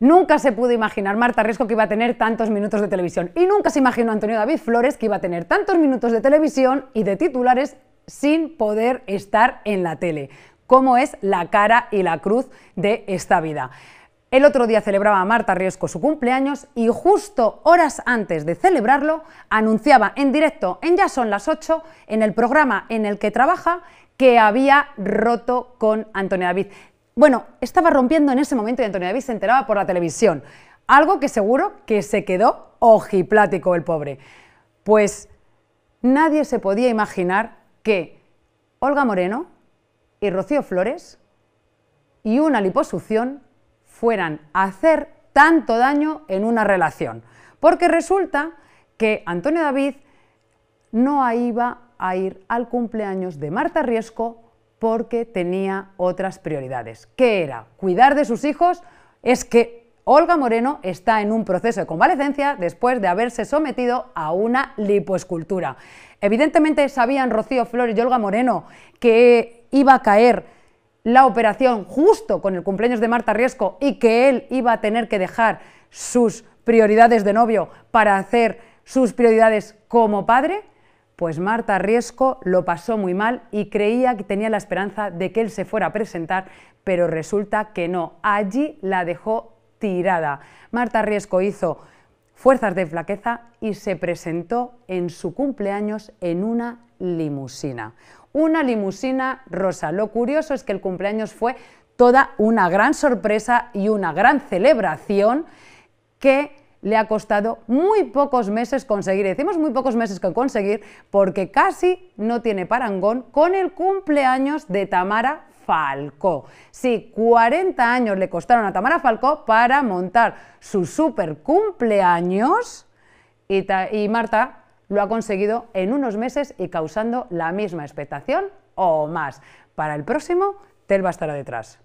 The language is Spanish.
Nunca se pudo imaginar Marta Riesco que iba a tener tantos minutos de televisión y nunca se imaginó Antonio David Flores que iba a tener tantos minutos de televisión y de titulares sin poder estar en la tele. Cómo es la cara y la cruz de esta vida. El otro día celebraba Marta Riesco su cumpleaños y justo horas antes de celebrarlo anunciaba en directo en Ya son las 8 en el programa en el que trabaja que había roto con Antonio David. Bueno, estaba rompiendo en ese momento y Antonio David se enteraba por la televisión. Algo que seguro que se quedó ojiplático el pobre. Pues nadie se podía imaginar que Olga Moreno y Rocío Flores y una liposucción fueran a hacer tanto daño en una relación. Porque resulta que Antonio David no iba a ir al cumpleaños de Marta Riesco porque tenía otras prioridades. ¿Qué era? Cuidar de sus hijos. Es que Olga Moreno está en un proceso de convalecencia después de haberse sometido a una lipoescultura. Evidentemente sabían Rocío Flores y Olga Moreno que iba a caer la operación justo con el cumpleaños de Marta Riesco y que él iba a tener que dejar sus prioridades de novio para hacer sus prioridades como padre pues Marta Riesco lo pasó muy mal y creía que tenía la esperanza de que él se fuera a presentar, pero resulta que no. Allí la dejó tirada. Marta Riesco hizo fuerzas de flaqueza y se presentó en su cumpleaños en una limusina. Una limusina rosa. Lo curioso es que el cumpleaños fue toda una gran sorpresa y una gran celebración que le ha costado muy pocos meses conseguir. decimos muy pocos meses que conseguir porque casi no tiene parangón con el cumpleaños de Tamara Falcó. Si 40 años le costaron a Tamara Falcó para montar su super cumpleaños y, Marta lo ha conseguido en unos meses y causando la misma expectación o más. Para el próximo, a estará detrás.